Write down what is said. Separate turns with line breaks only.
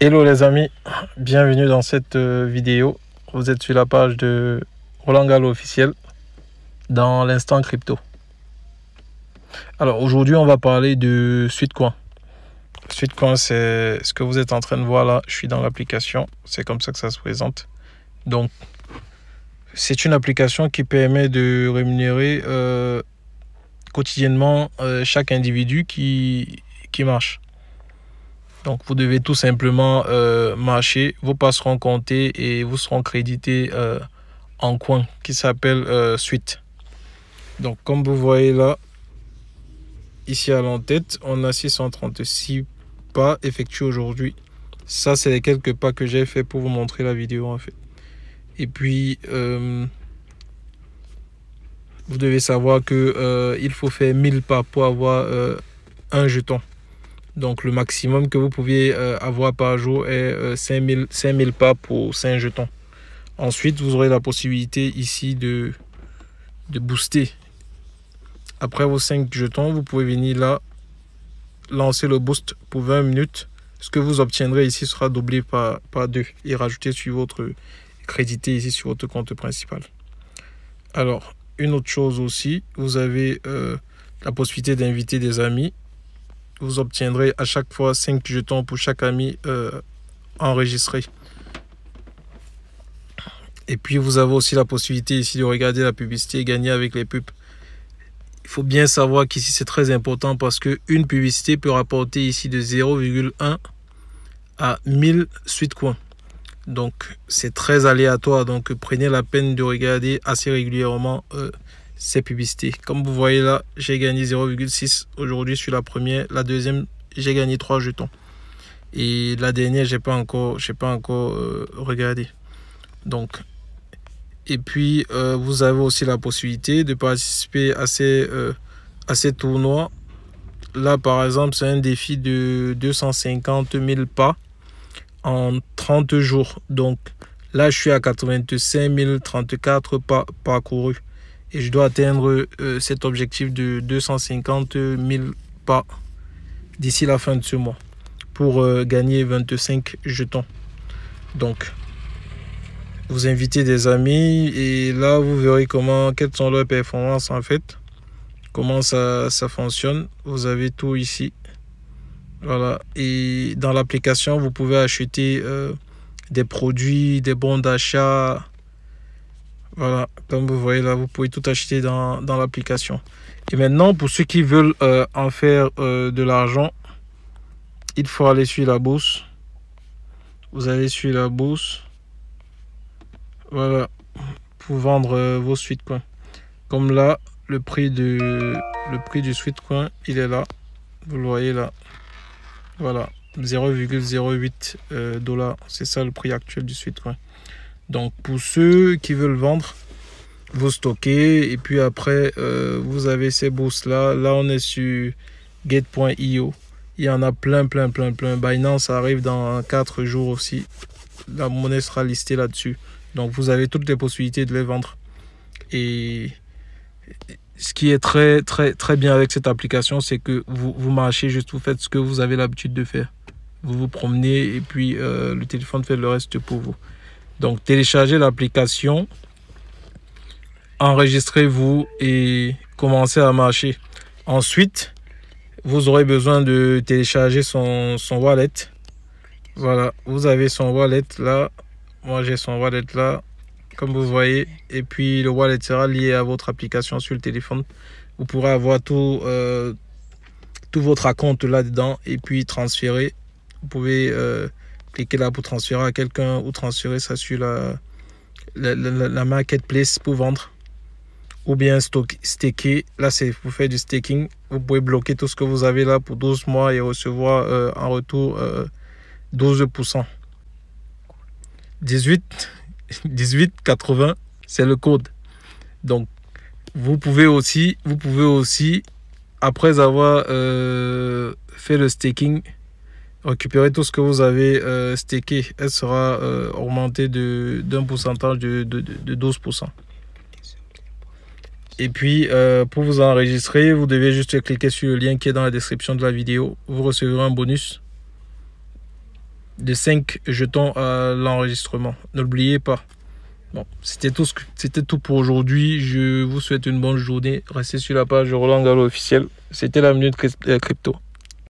Hello les amis, bienvenue dans cette euh, vidéo. Vous êtes sur la page de Roland Gallo officiel dans l'instant crypto. Alors aujourd'hui on va parler de SuiteCoin. SuiteCoin c'est ce que vous êtes en train de voir là, je suis dans l'application, c'est comme ça que ça se présente. Donc c'est une application qui permet de rémunérer euh, quotidiennement euh, chaque individu qui marche. Donc vous devez tout simplement euh, marcher, vos pas seront comptés et vous seront crédités euh, en coin qui s'appelle euh, suite. Donc comme vous voyez là, ici à l'entête, on a 636 pas effectués aujourd'hui. Ça, c'est les quelques pas que j'ai fait pour vous montrer la vidéo en fait. Et puis, vous devez savoir que il faut faire 1000 pas pour avoir un jeton. Donc le maximum que vous pouviez euh, avoir par jour est 5000, euh, 5000 pas pour 5 jetons. Ensuite, vous aurez la possibilité ici de, de booster. Après vos 5 jetons, vous pouvez venir là, lancer le boost pour 20 minutes. Ce que vous obtiendrez ici sera doublé par, par 2 et rajouté sur votre crédité ici sur votre compte principal. Alors, une autre chose aussi, vous avez euh, la possibilité d'inviter des amis vous obtiendrez à chaque fois 5 jetons pour chaque ami euh, enregistré. Et puis vous avez aussi la possibilité ici de regarder la publicité et gagner avec les pubs. Il faut bien savoir qu'ici c'est très important parce que une publicité peut rapporter ici de 0,1 à 1000 suite coins. Donc c'est très aléatoire. Donc prenez la peine de regarder assez régulièrement euh, ces publicités. Comme vous voyez là, j'ai gagné 0,6 aujourd'hui sur la première. La deuxième, j'ai gagné 3 jetons. Et la dernière, j'ai pas encore, j'ai pas encore euh, regardé. Donc, et puis euh, vous avez aussi la possibilité de participer à ces, euh, à ces tournois. Là, par exemple, c'est un défi de 250 000 pas en 30 jours. Donc là, je suis à 85 034 pas parcourus et je dois atteindre euh, cet objectif de 250 000 pas d'ici la fin de ce mois pour euh, gagner 25 jetons. Donc, vous invitez des amis et là, vous verrez comment, quelles sont leurs performances en fait, comment ça, ça fonctionne. Vous avez tout ici. Voilà. Et dans l'application, vous pouvez acheter euh, des produits, des bons d'achat, voilà, comme vous voyez là, vous pouvez tout acheter dans, l'application. Et maintenant, pour ceux qui veulent euh, en faire euh, de l'argent, il faut aller sur la bourse. Vous allez sur la bourse. Voilà, pour vendre euh, vos suites coins Comme là, le prix du, le prix du suite coin, il est là. Vous le voyez là. Voilà, 0,08 dollars. C'est ça le prix actuel du suite coin. Donc pour ceux qui veulent vendre, vous stockez et puis après euh, vous avez ces bourses là. Là on est sur get.io. Il y en a plein plein plein plein. Binance arrive dans 4 jours aussi. La monnaie sera listée là-dessus. Donc vous avez toutes les possibilités de les vendre. Et ce qui est très très très bien avec cette application, c'est que vous, marchez juste, vous faites ce que vous avez l'habitude de faire. Vous vous promenez et puis euh, le téléphone fait le reste pour vous. Donc téléchargez l'application, enregistrez-vous et commencez à marcher. Ensuite, vous aurez besoin de télécharger son, son wallet. Voilà, vous avez son wallet là. Moi j'ai son wallet là, comme vous voyez. Et puis le wallet sera lié à votre application sur le téléphone. Vous pourrez avoir tout, euh, tout votre compte là-dedans et puis transférer. Vous pouvez... Euh, Cliquez là pour transférer à quelqu'un ou transférer ça sur la, la, marketplace pour vendre. Ou bien stocker, staker. Là, c'est pour faire du staking. Vous pouvez bloquer tout ce que vous avez là pour 12 mois et recevoir euh, en retour 12%. 18, 18, 80, c'est le code. Donc, vous pouvez aussi, vous pouvez aussi, après avoir euh, fait le staking, récupérez tout ce que vous avez euh, stacké. Elle sera euh, augmentée d'un pourcentage de, 12%. Et puis, euh, pour vous enregistrer, vous devez juste cliquer sur le lien qui est dans la description de la vidéo. Vous recevrez un bonus de 5 jetons à l'enregistrement. N'oubliez pas. Bon, c'était tout, tout pour aujourd'hui. Je vous souhaite une bonne journée. Restez sur la page Roland Gallo officiel. C'était la minute euh, crypto.